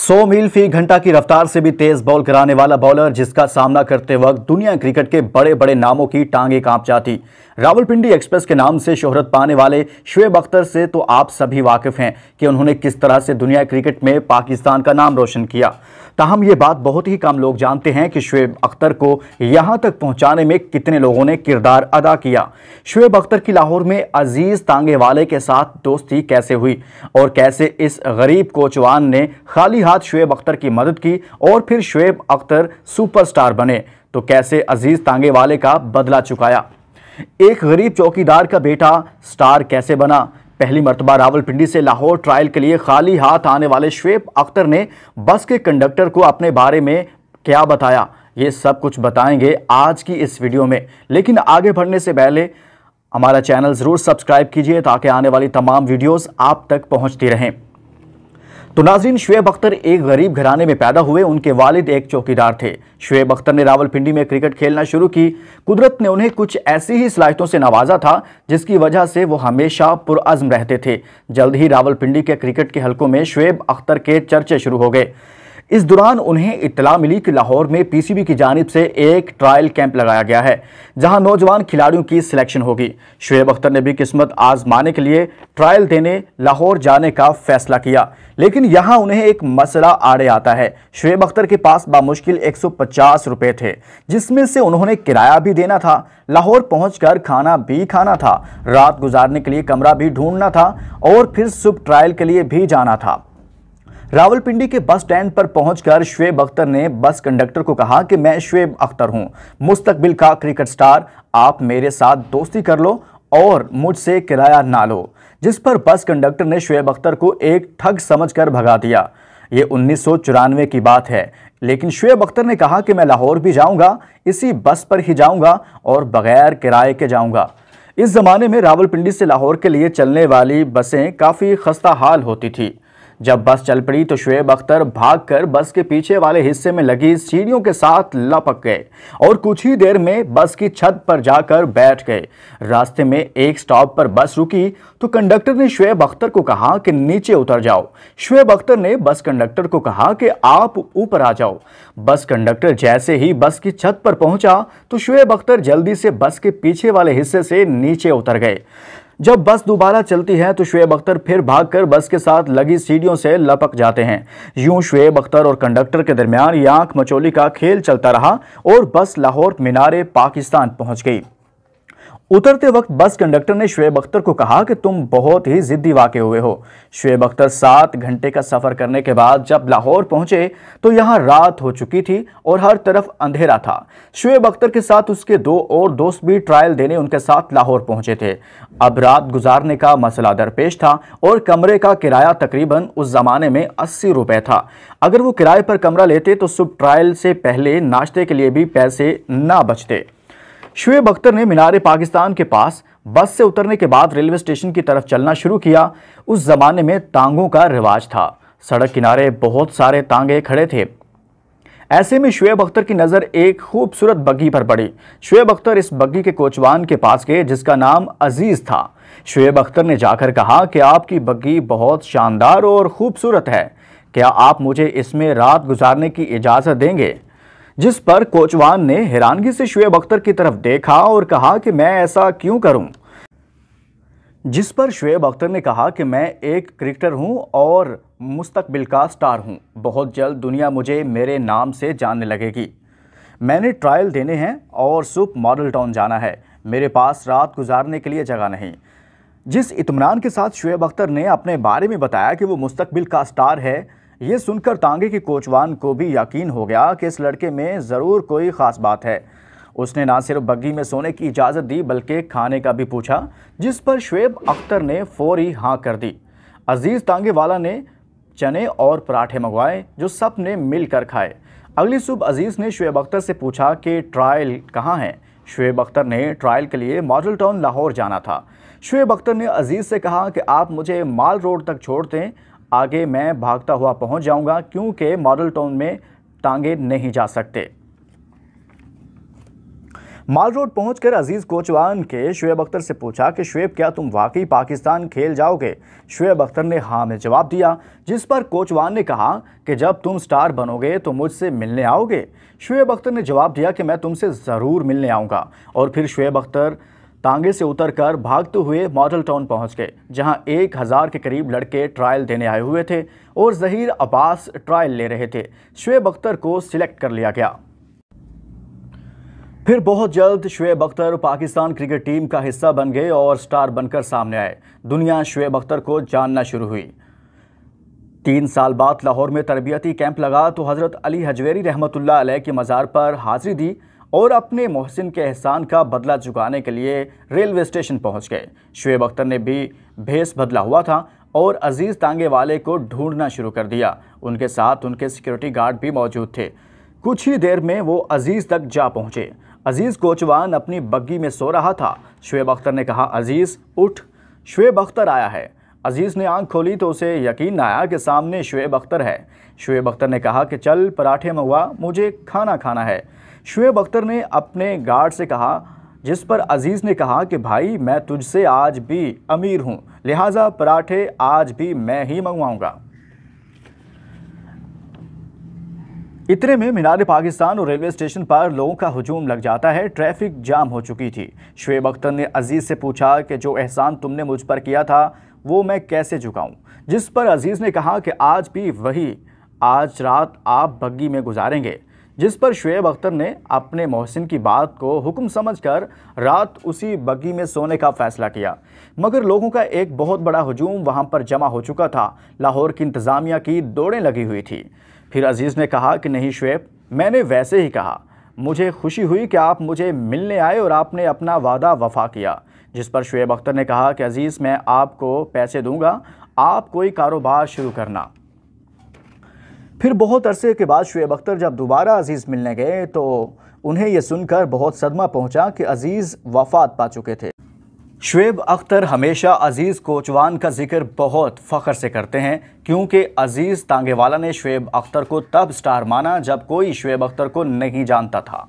100 मील फी घंटा की रफ्तार से भी तेज बॉल कराने वाला बॉलर जिसका सामना करते वक्त दुनिया क्रिकेट के बड़े बड़े नामों की टांगे कांप जाती रावलपिंडी एक्सप्रेस के नाम से शोहरत पाने वाले शुएब अख्तर से तो आप सभी वाकिफ हैं कि उन्होंने किस तरह से दुनिया क्रिकेट में पाकिस्तान का नाम रोशन किया ताहम ये बात बहुत ही कम लोग जानते हैं कि शुएब अख्तर को यहाँ तक पहुँचाने में कितने लोगों ने किरदार अदा किया शुएब अख्तर की लाहौर में अजीज़ तांगे वाले के साथ दोस्ती कैसे हुई और कैसे इस गरीब कोचवान ने खाली हाथ शुएब अख्तर की मदद की और फिर शुएब अख्तर सुपरस्टार बने तो कैसे अजीज़ तांगे वाले का बदला चुकाया एक गरीब चौकीदार का बेटा स्टार कैसे बना पहली मरतबा रावलपिंडी से लाहौर ट्रायल के लिए खाली हाथ आने वाले श्वेब अख्तर ने बस के कंडक्टर को अपने बारे में क्या बताया ये सब कुछ बताएंगे आज की इस वीडियो में लेकिन आगे बढ़ने से पहले हमारा चैनल ज़रूर सब्सक्राइब कीजिए ताकि आने वाली तमाम वीडियोस आप तक पहुंचती रहें तो नाजरीन शुएब अख्तर एक गरीब घराने में पैदा हुए उनके वालिद एक चौकीदार थे शुएब अख्तर ने रावलपिंडी में क्रिकेट खेलना शुरू की कुदरत ने उन्हें कुछ ऐसी ही सलाहितों से नवाजा था जिसकी वजह से वो हमेशा पुरज़म रहते थे जल्द ही रावलपिंडी के क्रिकेट के हलकों में शुएब अख्तर के चर्चे शुरू हो गए इस दौरान उन्हें इतला मिली कि लाहौर में पीसीबी की जानब से एक ट्रायल कैंप लगाया गया है जहां नौजवान खिलाड़ियों की सिलेक्शन होगी शुएब अख्तर ने भी किस्मत आजमाने के लिए ट्रायल देने लाहौर जाने का फैसला किया लेकिन यहां उन्हें एक मसला आड़े आता है शुएब अख्तर के पास बामुश्किल एक सौ थे जिसमें से उन्होंने किराया भी देना था लाहौर पहुँच खाना भी खाना था रात गुजारने के लिए कमरा भी ढूंढना था और फिर सुबह ट्रायल के लिए भी जाना था रावलपिंडी के बस स्टैंड पर पहुंचकर शुएब अख्तर ने बस कंडक्टर को कहा कि मैं शुएब अख्तर हूं मुस्तकबिल का क्रिकेट स्टार आप मेरे साथ दोस्ती कर लो और मुझसे किराया ना लो जिस पर बस कंडक्टर ने शुएब अख्तर को एक ठग समझकर भगा दिया ये उन्नीस की बात है लेकिन शुएब अख्तर ने कहा कि मैं लाहौर भी जाऊंगा इसी बस पर ही जाऊंगा और बगैर किराए के जाऊंगा इस ज़माने में रावलपिंडी से लाहौर के लिए चलने वाली बसें काफ़ी खस्ता हाल होती थी जब बस चल पड़ी तो शुएब अख्तर भागकर बस के पीछे वाले हिस्से में लगी सीढ़ियों के साथ लपक गए और कुछ ही देर में बस की छत पर जाकर बैठ गए रास्ते में एक स्टॉप पर बस रुकी तो कंडक्टर ने शुएब अख्तर को कहा कि नीचे उतर जाओ शुएब अख्तर ने बस कंडक्टर को कहा कि आप ऊपर आ जाओ बस कंडक्टर जैसे ही बस की छत पर पहुंचा तो शुएब अख्तर जल्दी से बस के पीछे वाले हिस्से से नीचे उतर गए जब बस दोबारा चलती है तो शुएब अख्तर फिर भागकर बस के साथ लगी सीढ़ियों से लपक जाते हैं यूं शुएब अख्तर और कंडक्टर के दरमियान ये आंख मचोली का खेल चलता रहा और बस लाहौर मीनारे पाकिस्तान पहुंच गई उतरते वक्त बस कंडक्टर ने शुएब अख्तर को कहा कि तुम बहुत ही जिद्दी वाक़ हुए हो शुएब अख्तर सात घंटे का सफ़र करने के बाद जब लाहौर पहुंचे तो यहां रात हो चुकी थी और हर तरफ अंधेरा था शुएब अख्तर के साथ उसके दो और दोस्त भी ट्रायल देने उनके साथ लाहौर पहुंचे थे अब रात गुजारने का मसला दरपेश था और कमरे का किराया तकरीबन उस ज़माने में अस्सी रुपये था अगर वो किराए पर कमरा लेते तो सुबह ट्रायल से पहले नाश्ते के लिए भी पैसे ना बचते शुएब अख्तर ने मीनार पाकिस्तान के पास बस से उतरने के बाद रेलवे स्टेशन की तरफ चलना शुरू किया उस ज़माने में तांगों का रिवाज था सड़क किनारे बहुत सारे तांगे खड़े थे ऐसे में शुएब अख्तर की नज़र एक खूबसूरत बग्घी पर पड़ी शुएब अख्तर इस बग्घी के कोचवान के पास गए जिसका नाम अजीज़ था शुएब अख्तर ने जाकर कहा कि आपकी बग्घी बहुत शानदार और ख़ूबसूरत है क्या आप मुझे इसमें रात गुजारने की इजाज़त देंगे जिस पर कोचवान ने हैरानगी से शुएब अख्तर की तरफ देखा और कहा कि मैं ऐसा क्यों करूं? जिस पर शुएब अख्तर ने कहा कि मैं एक क्रिकेटर हूं और मुस्तकबिल का स्टार हूं। बहुत जल्द दुनिया मुझे मेरे नाम से जानने लगेगी मैंने ट्रायल देने हैं और सुप मॉडल टाउन जाना है मेरे पास रात गुजारने के लिए जगह नहीं जिस इतमान के साथ शुएब अख्तर ने अपने बारे में बताया कि वो मुस्तबिल का स्टार है ये सुनकर तांगे के कोचवान को भी यकीन हो गया कि इस लड़के में ज़रूर कोई ख़ास बात है उसने ना सिर्फ बग्घी में सोने की इजाज़त दी बल्कि खाने का भी पूछा जिस पर शुएब अख्तर ने फौरी हाँ कर दी अजीज़ तांगे वाला ने चने और पराठे मंगवाए जो सब ने मिल कर खाए अगली सुबह अजीज़ ने शुएब अख्तर से पूछा कि ट्रायल कहाँ है शुएब अख्तर ने ट्रायल के लिए मॉडल टाउन लाहौर जाना था शुएब अख्तर ने अजीज़ से कहा कि आप मुझे माल रोड तक छोड़ दें आगे मैं भागता हुआ पहुंच जाऊंगा क्योंकि मॉडल टाउन में टांगे नहीं जा सकते माल रोड पहुंचकर अजीज़ कोचवान के शुएब अख्तर से पूछा कि शुएब क्या तुम वाकई पाकिस्तान खेल जाओगे शुएब अख्तर ने हाँ में जवाब दिया जिस पर कोचवान ने कहा कि जब तुम स्टार बनोगे तो मुझसे मिलने आओगे शुएब अख्तर ने जवाब दिया कि मैं तुमसे ज़रूर मिलने आऊँगा और फिर शुएब अख्तर तांगे से उतरकर भागते हुए मॉडल टाउन पहुंच गए जहां एक हज़ार के करीब लड़के ट्रायल देने आए हुए थे और जहीर अब्बास ट्रायल ले रहे थे शुएब अख्तर को सिलेक्ट कर लिया गया फिर बहुत जल्द शुएब अख्तर पाकिस्तान क्रिकेट टीम का हिस्सा बन गए और स्टार बनकर सामने आए दुनिया शुएब अख्तर को जानना शुरू हुई तीन साल बाद लाहौर में तरबियती कैंप लगा तो हज़रत अली हजवेरी रहमतुल्लाह अलैह के मज़ार पर हाज़िरी दी और अपने मोहसिन के एहसान का बदला चुकाने के लिए रेलवे स्टेशन पहुंच गए शुएब अख्तर ने भी भेस बदला हुआ था और अजीज़ तांगे वाले को ढूंढना शुरू कर दिया उनके साथ उनके सिक्योरिटी गार्ड भी मौजूद थे कुछ ही देर में वो अजीज़ तक जा पहुँचे अजीज़ कोचवान अपनी बग्गी में सो रहा था शुएब अख्तर ने कहा अजीज़ उठ शुएब अख्तर आया है अजीज़ ने आंख खोली तो उसे यकीन आया कि सामने शुएब अख्तर है शुएब अख्तर ने कहा कि चल पराठे मंगवा मुझे खाना खाना है शुएब अख्तर ने अपने गार्ड से कहा जिस पर अजीज़ ने कहा कि भाई मैं तुझसे आज भी अमीर हूँ लिहाजा पराठे आज भी मैं ही मंगवाऊँगा इतने में मीनार पाकिस्तान और रेलवे स्टेशन पर लोगों का हजूम लग जाता है ट्रैफिक जाम हो चुकी थी शुएब अख्तर ने अजीज़ से पूछा कि जो एहसान तुमने मुझ पर किया था वो मैं कैसे झुकाऊँ जिस पर अजीज़ ने कहा कि आज भी वही आज रात आप बग्गी में गुजारेंगे जिस पर शुएब अख्तर ने अपने मोहसिन की बात को हुक्म समझकर रात उसी बगी में सोने का फैसला किया मगर लोगों का एक बहुत बड़ा हजूम वहां पर जमा हो चुका था लाहौर की इंतज़ामिया की दौड़ें लगी हुई थी फिर अजीज़ ने कहा कि नहीं शुएब मैंने वैसे ही कहा मुझे खुशी हुई कि आप मुझे मिलने आए और आपने अपना वादा वफा किया जिस पर शुएब अख्तर ने कहा कि अज़ीज़ मैं आपको पैसे दूंगा आप कोई कारोबार शुरू करना फिर बहुत अरसे के बाद शुएब अख्तर जब दोबारा अज़ीज़ मिलने गए तो उन्हें यह सुनकर बहुत सदमा पहुंचा कि अज़ीज़ वफात पा चुके थे शुएब अख्तर हमेशा अज़ीज़ कोचवान का जिक्र बहुत फ़ख्र से करते हैं क्योंकि अज़ीज़ तांगेवाला ने शुएब अख्तर को तब स्टार माना जब कोई शुएब अख्तर को नहीं जानता था